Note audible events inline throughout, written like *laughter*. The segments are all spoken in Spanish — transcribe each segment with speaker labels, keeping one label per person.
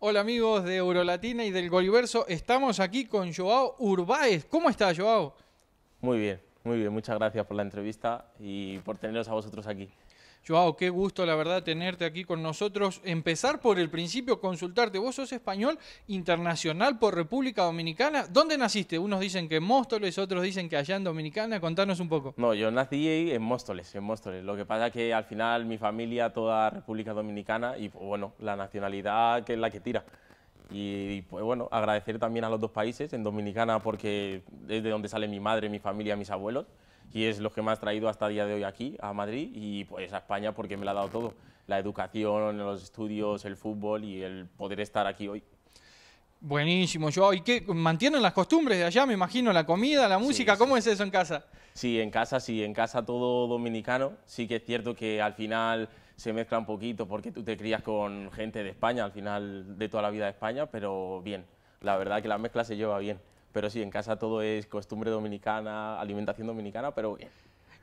Speaker 1: Hola amigos de Eurolatina y del Goliverso, estamos aquí con Joao Urbáez. ¿Cómo está Joao? Muy bien, muy bien, muchas gracias por la entrevista y por teneros a vosotros aquí. Joao, qué gusto la verdad tenerte aquí con nosotros. Empezar por el principio, consultarte. Vos sos español internacional por República Dominicana. ¿Dónde naciste? Unos dicen que en Móstoles, otros dicen que allá en Dominicana. Contanos un poco.
Speaker 2: No, yo nací en Móstoles, en Móstoles. Lo que pasa es que al final mi familia, toda República Dominicana y bueno, la nacionalidad que es la que tira. Y, pues bueno, agradecer también a los dos países, en Dominicana porque es de donde sale mi madre, mi familia, mis abuelos y es lo que me ha traído hasta el día de hoy aquí, a Madrid, y pues a España porque me la ha dado todo, la educación, los estudios, el fútbol y el poder estar aquí hoy.
Speaker 1: Buenísimo, Yo ¿Y qué? ¿Mantienen las costumbres de allá? Me imagino, la comida, la música. ¿Cómo es eso en casa? Sí, en casa sí, en casa todo dominicano. Sí
Speaker 2: que es cierto que al final se mezcla un poquito porque tú te crías con gente de España, al final de toda la vida de España, pero bien, la verdad que la mezcla se lleva bien pero sí, en casa todo
Speaker 1: es costumbre dominicana, alimentación dominicana, pero bien.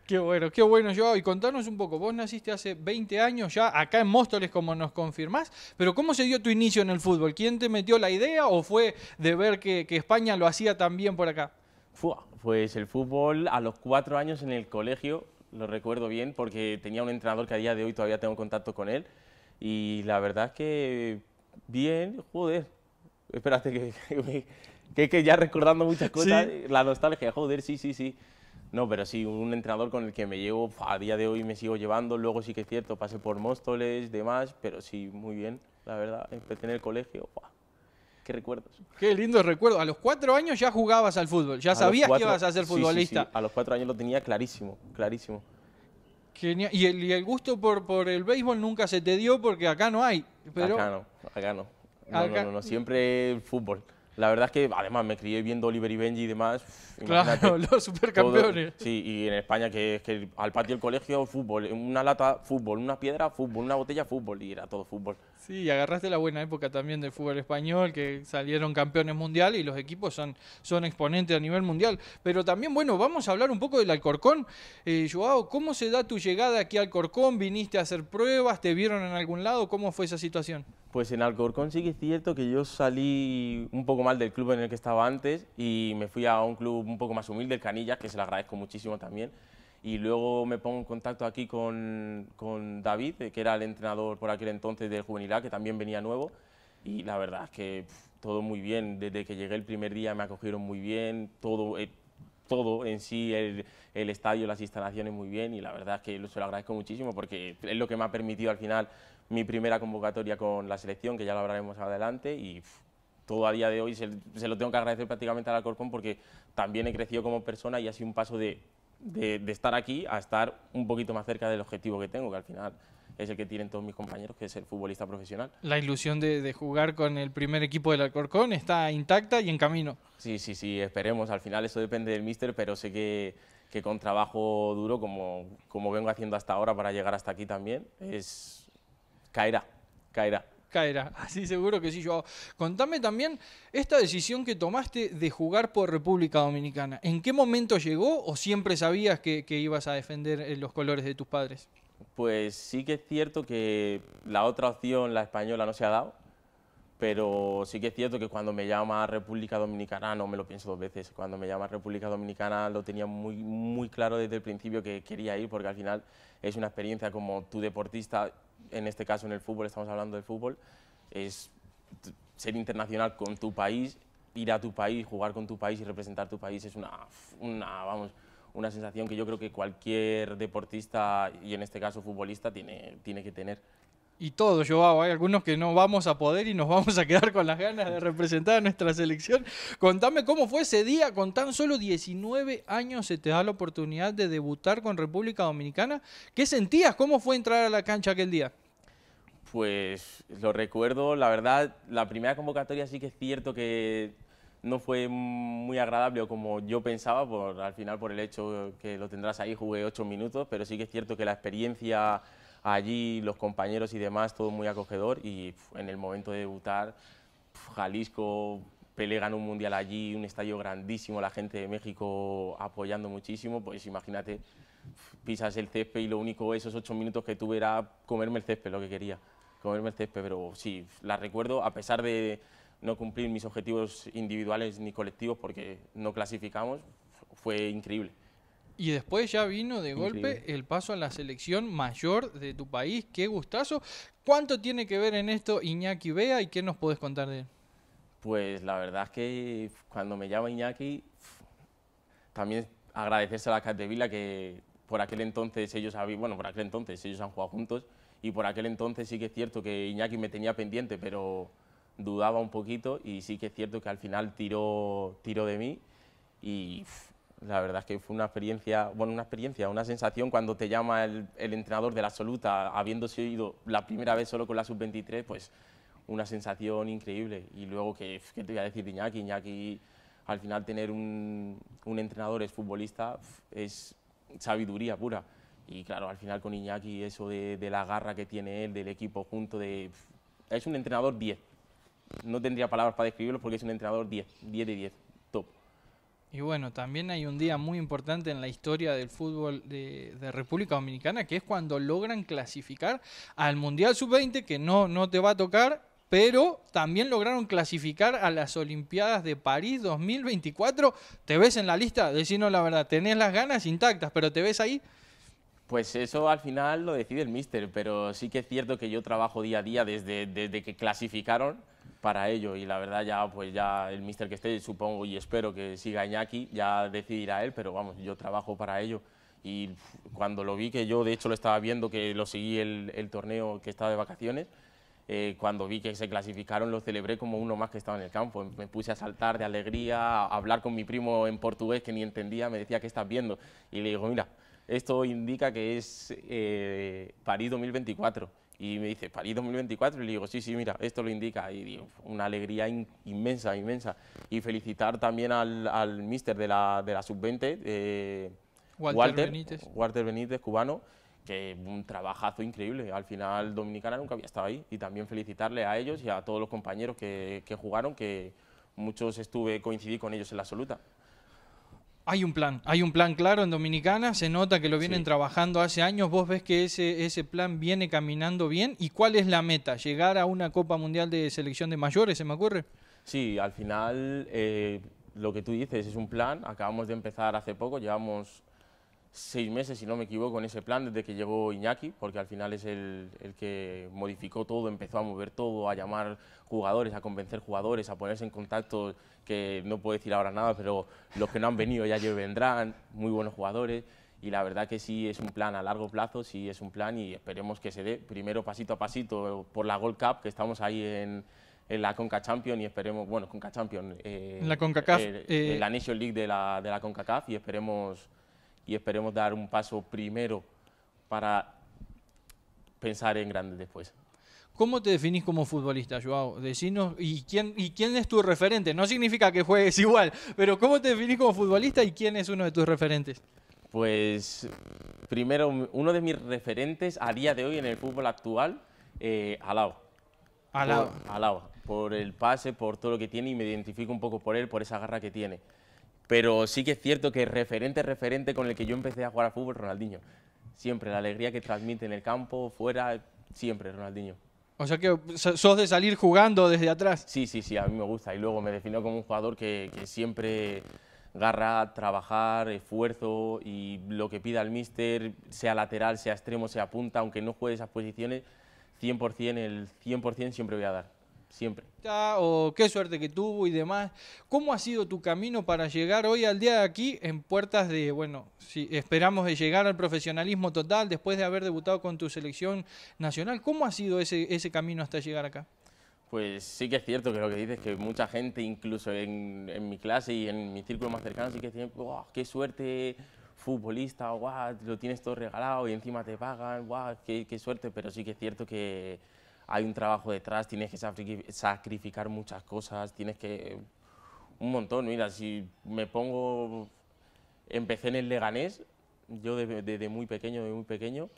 Speaker 1: Qué bueno, qué bueno, yo Y contanos un poco, vos naciste hace 20 años ya acá en Móstoles, como nos confirmás, pero ¿cómo se dio tu inicio en el fútbol? ¿Quién te metió la idea o fue de ver que, España lo hacía tan bien por acá? fue pues el fútbol a los cuatro años en el colegio, lo recuerdo bien, porque
Speaker 2: tenía un entrenador que a día de hoy todavía tengo contacto con él, y la verdad es que bien, joder, espérate que *laughs* que, ya recordando muchas cosas, eh, la nostalgia, joder, sí, sí, sí. No, pero sí, un entrenador con el que me llevo, a día de hoy me sigo llevando, luego sí que es cierto, pasé por Móstoles, demás, pero sí, muy bien, la verdad, empecé en el colegio, qué recuerdos. Qué lindo recuerdo, A los cuatro años ya jugabas al fútbol, ya sabías que ibas a ser futbolista. Sí,
Speaker 1: A los cuatro años lo tenía clarísimo, clarísimo. ¿Y el, y el gusto por, por, el béisbol nunca se te dio porque acá no hay. Pero... Acá no, acá no.
Speaker 2: no, no, no, siempre el fútbol. La verdad es que además me crié viendo Oliver y Benji y demás. claro, *laughs* los supercampeones. sí, y en España que es que al patio del colegio fútbol, una lata fútbol, una piedra fútbol, una botella fútbol y era todo fútbol.
Speaker 1: Sí, y agarraste la buena época también del fútbol español que salieron campeones mundiales y los equipos son, son exponentes a nivel mundial. Pero también, bueno, vamos a hablar un poco del Alcorcón. Eh, Joao, ¿cómo se da tu llegada aquí al Alcorcón? ¿Viniste a hacer pruebas? ¿Te vieron en algún lado? ¿Cómo fue esa situación?
Speaker 2: Pues en Alcorcón sí que es cierto que yo salí un poco mal del club en el que estaba antes y me fui a un club un poco más humilde, el Canillas, que se lo agradezco muchísimo también. Y luego me pongo en contacto aquí con, David, eh, que era el entrenador por aquel entonces del Juvenil que también venía nuevo. Y la verdad es que todo muy bien. Desde que llegué el primer día me acogieron muy bien. Todo, eh, todo en sí, el, el estadio, las instalaciones muy bien y la verdad es que se lo agradezco muchísimo porque es lo que me ha permitido al final mi primera convocatoria con la selección, que ya lo hablaremos adelante y todo a día de hoy se, lo tengo que agradecer prácticamente al Alcorcón porque también he crecido como persona y ha sido un paso de, de, estar aquí a estar un poquito más cerca del objetivo que tengo, que al final es el que tienen todos mis compañeros, que es el futbolista profesional.
Speaker 1: La ilusión de, de, jugar con el
Speaker 2: primer equipo del Alcorcón está intacta y en camino. Sí, sí, sí, esperemos. Al final eso depende del míster, pero sé que que con trabajo duro, como, como vengo haciendo hasta ahora
Speaker 1: para llegar hasta aquí también, es caerá, caerá caerá. Así seguro que sí, yo. Contame también esta decisión que tomaste de jugar por República Dominicana. ¿En qué momento llegó o siempre sabías que, que, ibas a defender eh, los colores de tus padres?
Speaker 2: Pues sí que es cierto que la otra opción, la española, no se ha dado pero sí que es cierto que cuando me llama República Dominicana, no me lo pienso dos veces, cuando me llama República Dominicana lo tenía muy, muy claro desde el principio que quería ir, porque al final es una experiencia como tu deportista, en este caso en el fútbol, estamos hablando del fútbol, es ser internacional con tu país, ir a tu país, jugar con tu país y representar tu país es una, una vamos, una sensación que yo creo que cualquier deportista, y en este caso futbolista, tiene, tiene que tener
Speaker 1: y todos, yo ah, hay algunos que no vamos a poder y nos vamos a quedar con las ganas de representar a nuestra selección. Contame cómo fue ese día, con tan solo 19 años se te da la oportunidad de debutar con República Dominicana. ¿Qué sentías? ¿Cómo fue entrar a la cancha aquel día?
Speaker 2: Pues lo recuerdo, la verdad, la primera convocatoria sí que es cierto que no fue muy agradable como yo pensaba, por, al final por el hecho que lo tendrás ahí, jugué 8 minutos, pero sí que es cierto que la experiencia allí los compañeros y demás, todo muy acogedor y en el momento de debutar, Jalisco pelean un mundial allí, un estadio grandísimo, la gente de México apoyando muchísimo, pues imagínate, pisas el césped y lo único, esos ocho minutos que tuve era comerme el césped, lo que quería, comerme el césped, pero sí, la recuerdo, a pesar de no cumplir mis objetivos individuales ni colectivos porque no clasificamos, fue increíble.
Speaker 1: Y después ya vino de golpe el paso a la selección mayor de tu país. Qué gustazo. ¿Cuánto tiene que ver en esto Iñaki Bea y qué nos puedes contar de él?
Speaker 2: Pues la verdad es que cuando me llama Iñaki, también agradecerse a la Catevila que por aquel entonces ellos bueno, por aquel entonces ellos han jugado juntos y por aquel entonces sí que es cierto que Iñaki me tenía pendiente, pero dudaba un poquito y sí que es cierto que al final tiró, tiró de mí y la verdad es que fue una experiencia, bueno, una experiencia, una sensación cuando te llama el, entrenador de la absoluta, habiendo sido la primera vez solo con la sub-23, pues una sensación increíble. Y luego, ¿qué, te voy a decir de Iñaki? Iñaki, al final tener un, un entrenador es futbolista, es sabiduría pura. Y claro, al final con Iñaki, eso de, la garra que tiene él, del equipo junto, de, es un entrenador 10. No tendría palabras para describirlo porque es un entrenador 10, 10 de 10.
Speaker 1: Y bueno, también hay un día muy importante en la historia del fútbol de, República Dominicana, que es cuando logran clasificar al Mundial Sub-20, que no, no te va a tocar, pero también lograron clasificar a las Olimpiadas de París 2024. ¿Te ves en la lista? no la verdad, tenés las ganas intactas, pero ¿te ves ahí? Pues eso al
Speaker 2: final lo decide el míster, pero sí que es cierto que yo trabajo día a día desde, desde que clasificaron para ello y la verdad ya pues ya el mister que esté supongo y espero que siga Iñaki ya decidirá él pero vamos yo trabajo para ello y cuando lo vi que yo de hecho lo estaba viendo que lo seguí el, torneo que estaba de vacaciones eh, cuando vi que se clasificaron lo celebré como uno más que estaba en el campo me puse a saltar de alegría a hablar con mi primo en portugués que ni entendía me decía qué estás viendo y le digo mira esto indica que es eh, París 2024 y me dice, París 2024, y le digo, sí, sí, mira, esto lo indica. Y una alegría inmensa, inmensa. Y felicitar también al, al míster de la, de la sub-20, eh, Walter, Benítez. Walter Benítez, cubano, que un trabajazo increíble. Al final Dominicana nunca había estado ahí. Y también felicitarle a ellos y a todos los compañeros que, que jugaron, que muchos estuve coincidí con ellos en la absoluta.
Speaker 1: Hay un plan, hay un plan claro en Dominicana, se nota que lo vienen trabajando hace años, vos ves que ese, ese plan viene caminando bien y cuál es la meta, llegar a una Copa Mundial de Selección de Mayores, se me ocurre. Sí, al final eh, lo que tú dices es un plan,
Speaker 2: acabamos de empezar hace poco, llevamos seis meses, si no me equivoco, en ese plan desde que llegó Iñaki, porque al final es el, el, que modificó todo, empezó a mover todo, a llamar jugadores, a convencer jugadores, a ponerse en contacto, que no puedo decir ahora nada, pero los que no han venido ya vendrán, muy buenos jugadores. Y la verdad que sí es un plan a largo plazo, sí es un plan y esperemos que se dé primero pasito a pasito por la Gold Cup, que estamos ahí en, la Conca Champions, y esperemos, bueno, Conca Champions eh, la CONCACAF, eh, en la Nation League de la, de la CONCACAF y esperemos y esperemos dar un paso primero para pensar en grandes después.
Speaker 1: ¿Cómo te definís como futbolista, Joao? Decinos, ¿y quién, ¿y quién es tu referente? No significa que juegues *laughs* igual, pero ¿cómo te definís como futbolista y quién es uno de tus referentes?
Speaker 2: Pues primero, uno de mis referentes a día de hoy en el fútbol actual, eh, Alao. Alao. Alao, por el pase, por todo lo que tiene y me identifico un poco por él, por esa garra que tiene. Pero sí que es cierto que referente, referente con el que yo empecé a jugar al fútbol, Ronaldinho. Siempre, la alegría que transmite en el campo, fuera, siempre, Ronaldinho.
Speaker 1: O sea que sos de salir jugando desde
Speaker 2: atrás. Sí, sí, sí, a mí me gusta. Y luego me defino como un jugador que, siempre garra, trabajar, esfuerzo y lo que pida el míster, sea lateral, sea extremo, sea punta, aunque no juegue esas posiciones, 100%, el 100% siempre voy a dar siempre.
Speaker 1: O qué suerte que tuvo y demás. ¿Cómo ha sido tu camino para llegar hoy al día de aquí en puertas de, bueno, si esperamos de llegar al profesionalismo total después de haber debutado con tu selección nacional? ¿Cómo ha sido ese, ese camino hasta llegar acá?
Speaker 2: Pues sí que es cierto que lo que dices, que mucha gente, incluso en, mi clase y en mi círculo más cercano, sí que tiene, qué suerte futbolista, ¡guau! lo tienes todo regalado y encima te pagan, ¡guau! qué suerte, pero sí que es cierto que hay un trabajo detrás, tienes que sacrificar muchas cosas, tienes que... Un montón, mira, si me pongo... Empecé en el Leganés, yo desde, muy pequeño, desde muy pequeño,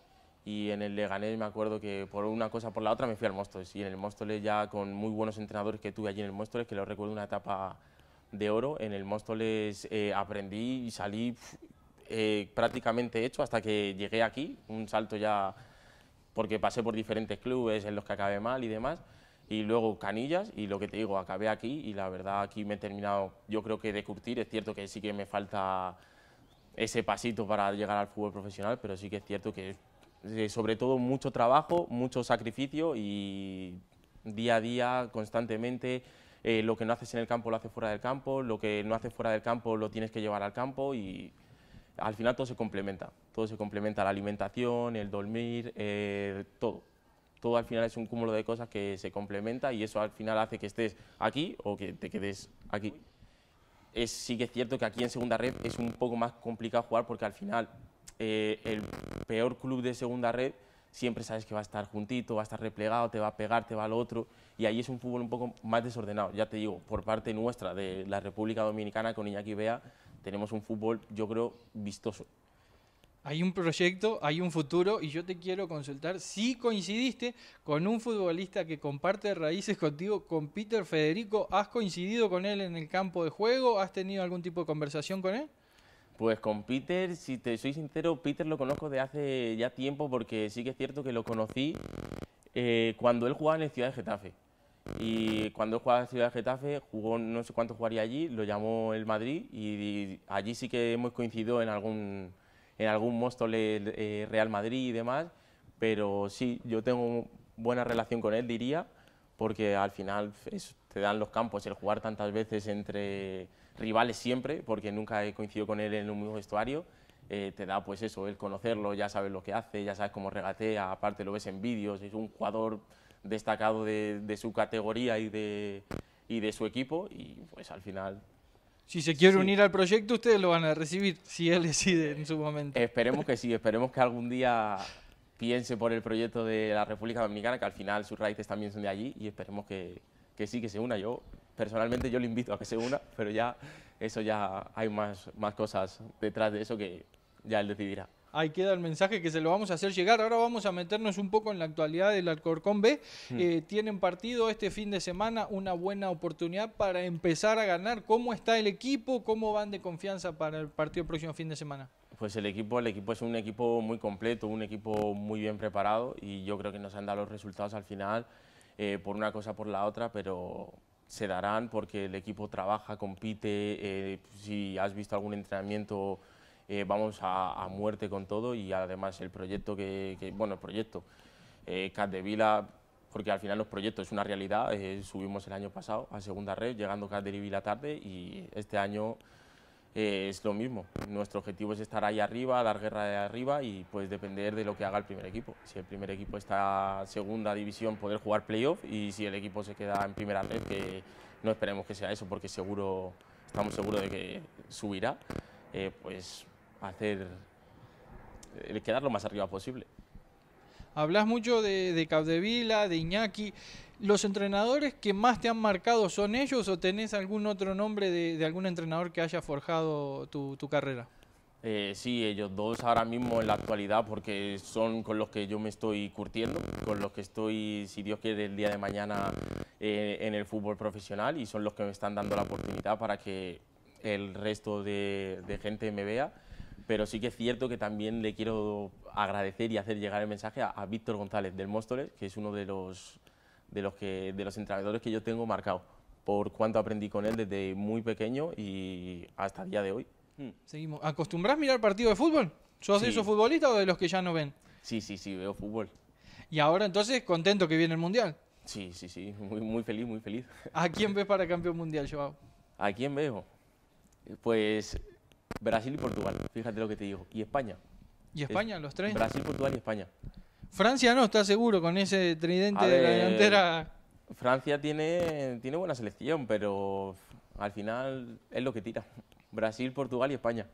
Speaker 2: y en el Leganés me acuerdo que por una cosa por la otra me fui al Móstoles, y en el Móstoles ya con muy buenos entrenadores que tuve allí en el Móstoles, que lo recuerdo una etapa de oro, en el Móstoles eh, aprendí y salí eh, prácticamente hecho hasta que llegué aquí, un salto ya porque pasé por diferentes clubes en los que acabé mal y demás, y luego Canillas, y lo que te digo, acabé aquí, y la verdad aquí me he terminado, yo creo que de curtir, es cierto que sí que me falta ese pasito para llegar al fútbol profesional, pero sí que es cierto que sobre todo mucho trabajo, mucho sacrificio y día a día, constantemente, eh, lo que no haces en el campo lo haces fuera del campo, lo que no haces fuera del campo lo tienes que llevar al campo y al final todo se complementa, todo se complementa, la alimentación, el dormir, eh, todo. Todo al final es un cúmulo de cosas que se complementa y eso al final hace que estés aquí o que te quedes aquí. Es, sí que es cierto que aquí en segunda red es un poco más complicado jugar porque al final eh, el peor club de segunda red siempre sabes que va a estar juntito, va a estar replegado, te va a pegar, te va al otro, y ahí es un fútbol un poco más desordenado, ya te digo, por parte nuestra, de la República Dominicana, con Iñaki Bea, tenemos un fútbol, yo creo, vistoso.
Speaker 1: Hay un proyecto, hay un futuro y yo te quiero consultar si coincidiste con un futbolista que comparte raíces contigo, con Peter Federico. ¿Has coincidido con él en el campo de juego? ¿Has tenido algún tipo de conversación con él? Pues con Peter, si te soy sincero, Peter lo conozco de hace ya tiempo porque
Speaker 2: sí que es cierto que lo conocí eh, cuando él jugaba en la Ciudad de Getafe. Y cuando jugaba en Ciudad de Getafe, jugó no sé cuánto jugaría allí, lo llamó el Madrid y, allí sí que hemos coincidido en algún, en algún Móstoles eh, Real Madrid y demás, pero sí, yo tengo buena relación con él, diría, porque al final te dan los campos el jugar tantas veces entre rivales siempre, porque nunca he coincidido con él en un mismo vestuario, eh, te da pues eso, el conocerlo, ya sabes lo que hace, ya sabes cómo regatea, aparte lo ves en vídeos, es un jugador destacado de, su categoría y de, de su equipo y pues al final
Speaker 1: si se quiere unir al proyecto, ustedes lo van a recibir, si él decide en su momento.
Speaker 2: Esperemos *laughs* que sí, esperemos que algún día piense por el proyecto de la República Dominicana, que al final sus raíces también son de allí, y esperemos que, que sí, que se una. Yo, personalmente, yo le invito a que se una, pero ya eso ya hay más, más cosas detrás de eso que ya él decidirá.
Speaker 1: Ahí queda el mensaje que se lo vamos a hacer llegar. Ahora vamos a meternos un poco en la actualidad del Alcorcón B. Hmm. Eh, tienen partido este fin de semana, una buena oportunidad para empezar a ganar. ¿Cómo está el equipo? ¿Cómo van de confianza para el partido próximo fin de semana?
Speaker 2: Pues el equipo, el equipo es un equipo muy completo, un equipo muy bien preparado y yo creo que nos han dado los resultados al final eh, por una cosa por la otra, pero se darán porque el equipo trabaja, compite. Eh, si has visto algún entrenamiento eh, vamos a, muerte con todo y además el proyecto que, bueno, el proyecto, eh, Vila porque al final los proyectos es una realidad, eh, subimos el año pasado a segunda red, llegando de Vila tarde y este año eh, es lo mismo. Nuestro objetivo es estar ahí arriba, dar guerra de arriba y pues depender de lo que haga el primer equipo. Si el primer equipo está segunda división, poder jugar playoff y si el equipo se queda en primera red, que no esperemos que sea eso porque seguro, estamos seguros de que subirá, pues hacer, eh, quedar lo más arriba posible.
Speaker 1: Hablas mucho de, de Capdevila, de Iñaki. ¿Los entrenadores que más te han marcado son ellos o tenés algún otro nombre de, algún entrenador que haya forjado tu, tu carrera?
Speaker 2: Eh, sí, ellos dos ahora mismo en la actualidad porque son con los que yo me estoy curtiendo, con los que estoy, si Dios quiere, el día de mañana eh, en el fútbol profesional y son los que me están dando la oportunidad para que el resto de gente me vea pero sí que es cierto que también le quiero agradecer y hacer llegar el mensaje a, Víctor González del Móstoles, que es uno de los, de los, que, de los entrenadores que yo tengo marcado, por cuánto aprendí con él desde muy pequeño y hasta el día de hoy.
Speaker 1: Hmm, seguimos. a mirar partido de fútbol? ¿Sos de futbolista, esos o de los que ya no ven? Sí, sí, sí, veo fútbol. Y ahora entonces, contento que viene el Mundial. Sí, sí, sí, muy, muy feliz, muy feliz. ¿A quién ves para campeón mundial, Joao? ¿A quién veo? Pues
Speaker 2: Brasil y Portugal, fíjate lo que te digo. Y España.
Speaker 1: ¿Y España, los tres? Brasil,
Speaker 2: Portugal y España.
Speaker 1: Francia no está seguro con ese tridente de la delantera.
Speaker 2: Francia tiene, tiene buena selección, pero al final es lo que tira. Brasil, Portugal y
Speaker 1: España.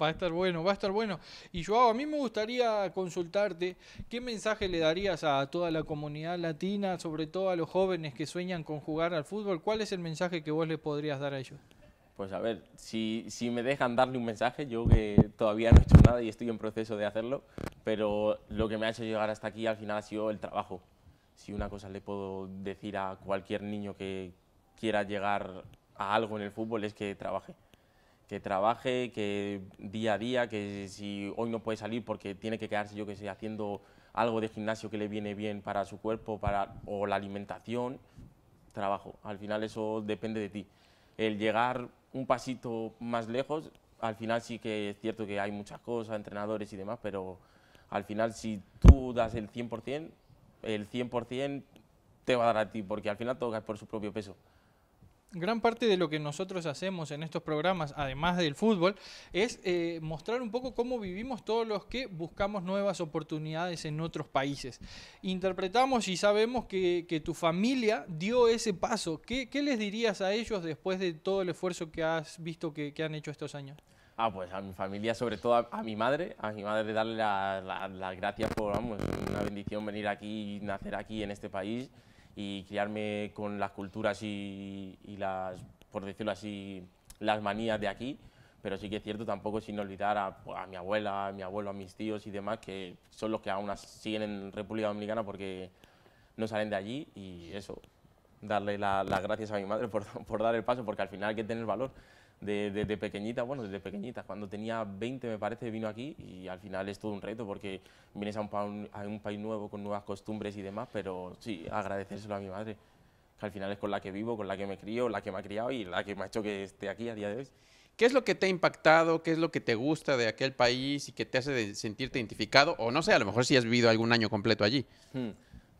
Speaker 1: Va a estar bueno, va a estar bueno. Y Joao, a mí me gustaría consultarte, ¿qué mensaje le darías a toda la comunidad latina, sobre todo a los jóvenes que sueñan con jugar al fútbol? ¿Cuál es el mensaje que vos le podrías dar a ellos?
Speaker 2: Pues a ver, si, si, me dejan darle un mensaje, yo que todavía no he hecho nada y estoy en proceso de hacerlo, pero lo que me ha hecho llegar hasta aquí al final ha sido el trabajo. Si una cosa le puedo decir a cualquier niño que quiera llegar a algo en el fútbol es que trabaje. Que trabaje, que día a día, que si hoy no puede salir porque tiene que quedarse, yo que sé, haciendo algo de gimnasio que le viene bien para su cuerpo para, o la alimentación, trabajo. Al final eso depende de ti. El llegar un pasito más lejos. Al final sí que es cierto que hay muchas cosas, entrenadores y demás, pero al final si tú das el 100%, el 100% te va a dar a ti, porque al final todo cae por su propio peso
Speaker 1: gran parte de lo que nosotros hacemos en estos programas, además del fútbol, es eh, mostrar un poco cómo vivimos todos los que buscamos nuevas oportunidades en otros países. Interpretamos y sabemos que, tu familia dio ese paso. ¿Qué, les dirías a ellos después de todo el esfuerzo que has visto que, han hecho estos años?
Speaker 2: Ah, pues a mi familia, sobre todo a, mi madre, a mi madre de darle las la, gracias por, vamos, una bendición venir aquí, y nacer aquí en este país y criarme con las culturas y, las, por decirlo así, las manías de aquí, pero sí que es cierto tampoco sin olvidar a, mi abuela, a mi abuelo, a mis tíos y demás, que son los que aún siguen en República Dominicana porque no salen de allí y eso, darle las gracias a mi madre *laughs* por, por dar el paso, porque al final hay que tener valor desde pequeñita, bueno, desde pequeñita, cuando tenía 20 me parece, vino aquí y al final es todo un reto porque vienes a un, país nuevo con nuevas costumbres y demás, pero sí, agradecérselo a mi madre, que al final es con
Speaker 3: la que vivo, con la que me crío, la que me ha criado y la que me ha hecho que esté aquí a día de hoy. ¿Qué es lo que te ha impactado? ¿Qué es lo que te gusta de aquel país y que te hace sentirte identificado? O no sé, a lo mejor si has vivido algún año completo allí. Hmm,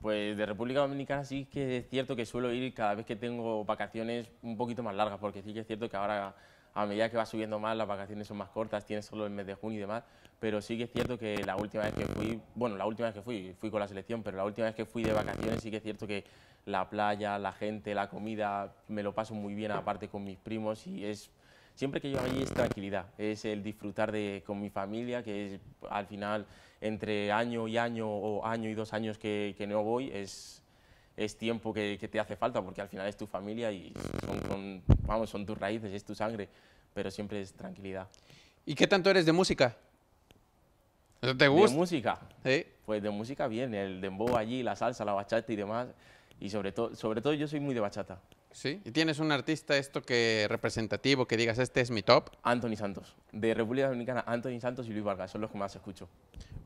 Speaker 3: pues de República Dominicana sí que es cierto que suelo ir cada vez
Speaker 2: que tengo vacaciones un poquito más largas, porque sí que es cierto que ahora a medida que va subiendo más, las vacaciones son más cortas, tienes solo el mes de junio y demás, pero sí que es cierto que la última vez que fui, bueno, la última vez que fui, fui con la selección, pero la última vez que fui de vacaciones sí que es cierto que la playa, la gente, la comida, me lo paso muy bien aparte con mis primos y es... Siempre que yo allí es tranquilidad, es el disfrutar de, con mi familia, que es al final entre año y año o año y dos años que, que no voy, es, es tiempo que, te hace falta, porque al final es tu familia y son, vamos, son tus raíces, es tu sangre, pero siempre es tranquilidad.
Speaker 3: ¿Y qué tanto eres de música?
Speaker 2: ¿Te gusta? De música. ¿Sí? Pues de
Speaker 3: música bien, el dembow allí, la salsa, la bachata y demás. Y sobre, todo sobre todo yo soy muy de bachata. Sí. ¿Y tienes un artista esto que representativo que digas este es mi top? Anthony Santos. De República Dominicana, Anthony Santos y Luis Vargas son los que más escucho.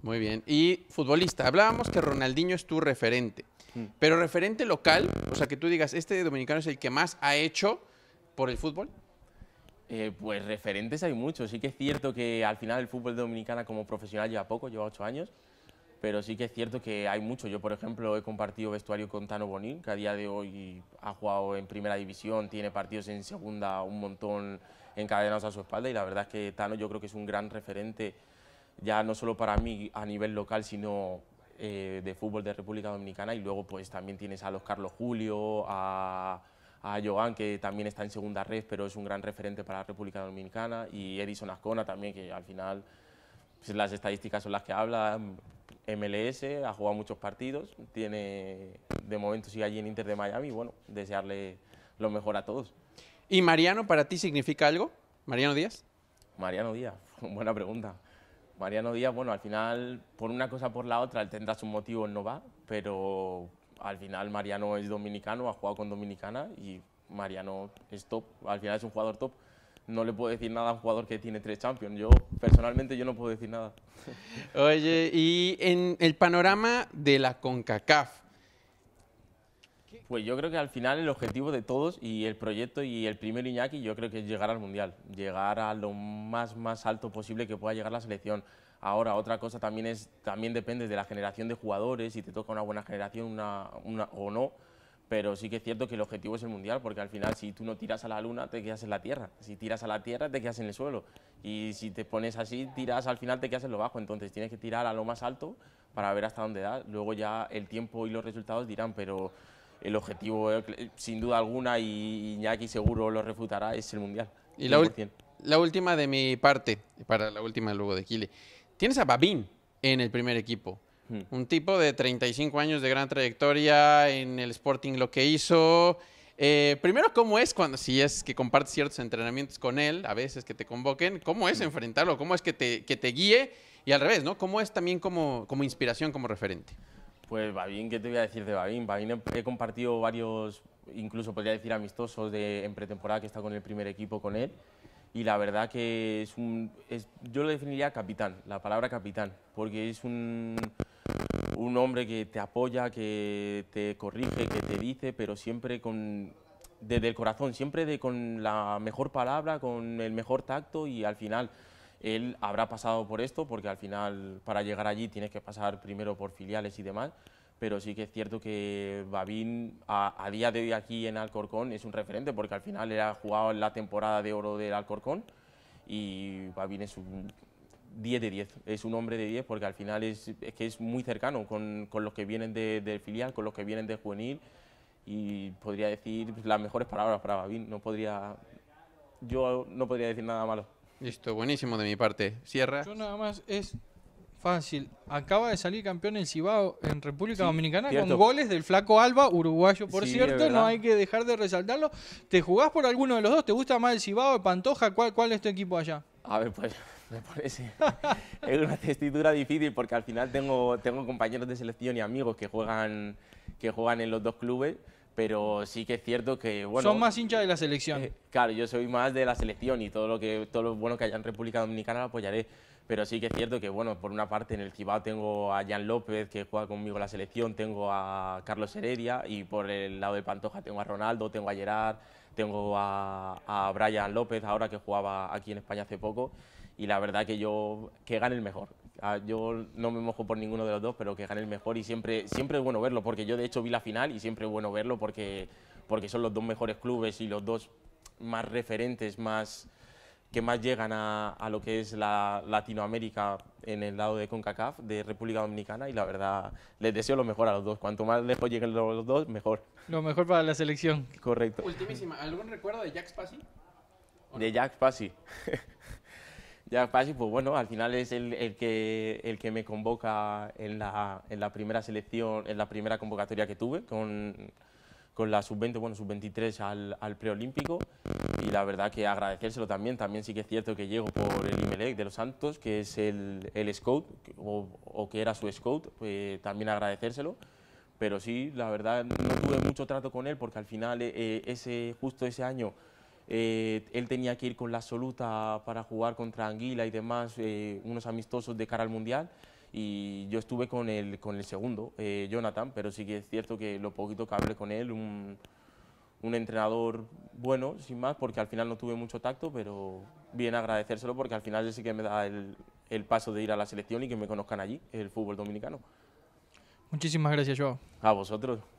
Speaker 3: Muy bien. Y futbolista, hablábamos que Ronaldinho es tu referente. Mm. Pero referente local, o sea, que tú digas, este dominicano es el que más ha hecho por el fútbol. Eh, pues referentes hay muchos.
Speaker 2: Sí que es cierto que al final el fútbol dominicano como profesional lleva poco, lleva ocho años pero sí que es cierto que hay mucho. Yo, por ejemplo, he compartido vestuario con Tano Bonín, que a día de hoy ha jugado en primera división, tiene partidos en segunda un montón encadenados a su espalda y la verdad es que Tano yo creo que es un gran referente, ya no solo para mí a nivel local, sino eh, de fútbol de República Dominicana y luego pues también tienes a los Carlos Julio, a a que también está en segunda red, pero es un gran referente para la República Dominicana, y Edison Ascona también, que al final pues, las estadísticas son las que habla. MLS ha jugado muchos partidos, tiene de momento sigue allí en Inter de Miami. Bueno, desearle lo mejor a todos.
Speaker 3: ¿Y Mariano para ti significa algo? ¿Mariano Díaz?
Speaker 2: Mariano Díaz, *laughs* buena pregunta. Mariano Díaz, bueno, al final, por una cosa por la otra, él tendrá sus motivo no va, pero al final Mariano es dominicano, ha jugado con Dominicana y Mariano es top, al final es un jugador top no le puedo decir nada a un jugador que tiene
Speaker 3: tres Champions. Yo, personalmente, yo no puedo decir nada. *laughs* Oye, y en el panorama de la CONCACAF. Pues yo creo que al final el objetivo
Speaker 2: de todos y el proyecto y el primer Iñaki yo creo que es llegar al Mundial, llegar a lo más, más alto posible que pueda llegar la selección. Ahora, otra cosa también es, también depende de la generación de jugadores, si te toca una buena generación una, una, o no, pero sí que es cierto que el objetivo es el mundial, porque al final si tú no tiras a la luna, te quedas en la tierra, si tiras a la tierra, te quedas en el suelo, y si te pones así, tiras al final, te quedas en lo bajo, entonces tienes que tirar a lo más alto para ver hasta dónde da, luego ya el tiempo y los resultados dirán, pero el objetivo, eh, eh, sin duda
Speaker 3: alguna, y Iñaki seguro lo refutará, es el mundial. Y la, la última de mi parte, para la última luego de Chile. tienes a Babín en el primer equipo, un tipo de 35 años de gran trayectoria en el Sporting, lo que hizo. Eh, primero, ¿cómo es cuando, si es que compartes ciertos entrenamientos con él, a veces que te convoquen, cómo es enfrentarlo? ¿Cómo es que te, que te guíe? Y al revés, ¿no? ¿Cómo es también como, como inspiración, como referente? Pues Babín, ¿qué te voy a decir de Babín? Babín he compartido varios, incluso
Speaker 2: podría decir amistosos de, en pretemporada que está con el primer equipo con él. Y la verdad que es un, es, yo lo definiría capitán, la palabra capitán, porque es un, un hombre que te apoya, que te corrige, que te dice, pero siempre con, desde el corazón, siempre de, con la mejor palabra, con el mejor tacto y al final él habrá pasado por esto, porque al final para llegar allí tienes que pasar primero por filiales y demás, pero sí que es cierto que Babín a, a día de hoy aquí en Alcorcón es un referente, porque al final él ha jugado en la temporada de oro del Alcorcón y Babín es un 10 de 10, es un hombre de 10 porque al final es, que es muy cercano con, los que vienen del filial, con los que vienen de juvenil y podría decir pues,
Speaker 3: las mejores palabras para Babín, no podría, yo no podría decir nada malo. Listo, buenísimo de mi parte. Sierra. Yo
Speaker 1: nada más es fácil. Acaba de salir campeón en Cibao en República Dominicana con goles del flaco Alba, uruguayo por cierto, no hay que dejar de resaltarlo. ¿Te jugás por alguno de los dos? ¿Te gusta más el Cibao, el Pantoja? ¿Cuál, cuál es tu equipo allá? A ver, pues *laughs* es una testitura difícil porque al final tengo, tengo compañeros
Speaker 2: de selección y amigos que juegan, que juegan en los dos clubes, pero sí que es cierto que... Bueno, Son más
Speaker 1: hinchas de la selección. Eh,
Speaker 2: claro, yo soy más de la selección y todo lo, que, todo lo bueno que haya en República Dominicana lo apoyaré. Pero sí que es cierto que, bueno, por una parte en el Cibao tengo a Jan López, que juega conmigo en la selección, tengo a Carlos Heredia y por el lado de Pantoja tengo a Ronaldo, tengo a Gerard, tengo a, a Brian López, ahora que jugaba aquí en España hace poco y la verdad que yo, que gane el mejor. Ah, yo no me mojo por ninguno de los dos, pero que gane el mejor y siempre, siempre es bueno verlo, porque yo de hecho vi la final y siempre es bueno verlo porque, porque son los dos mejores clubes y los dos más referentes, más que más llegan a, lo que es la Latinoamérica en el lado de CONCACAF, de República Dominicana, y la verdad les deseo lo mejor a los dos. Cuanto más lejos lleguen los dos, mejor.
Speaker 1: Lo mejor para la selección.
Speaker 2: Correcto.
Speaker 3: Ultimísima, ¿algún recuerdo de Jack Spassi?
Speaker 2: De Jack Spassi. *laughs* pues bueno, al final es el, el, que, el que me convoca en la, en la primera selección, en la primera convocatoria que tuve con, con la sub-20, bueno, sub-23 al, al preolímpico y la verdad que agradecérselo también, también sí que es cierto que llego por el Imelec de los Santos, que es el, el scout o, o, que era su scout, pues también agradecérselo, pero sí, la verdad no tuve mucho trato con él porque al final eh, ese, justo ese año eh, él tenía que ir con la absoluta para jugar contra Anguila y demás, eh, unos amistosos de cara al Mundial. Y yo estuve con el, con el segundo, eh, Jonathan, pero sí que es cierto que lo poquito que hablé con él, un, entrenador bueno, sin más, porque al final no tuve mucho tacto, pero bien agradecérselo porque al final sí que me da el, el paso de ir a la selección y que me conozcan allí, el fútbol dominicano.
Speaker 1: Muchísimas gracias, Joao.
Speaker 2: A vosotros.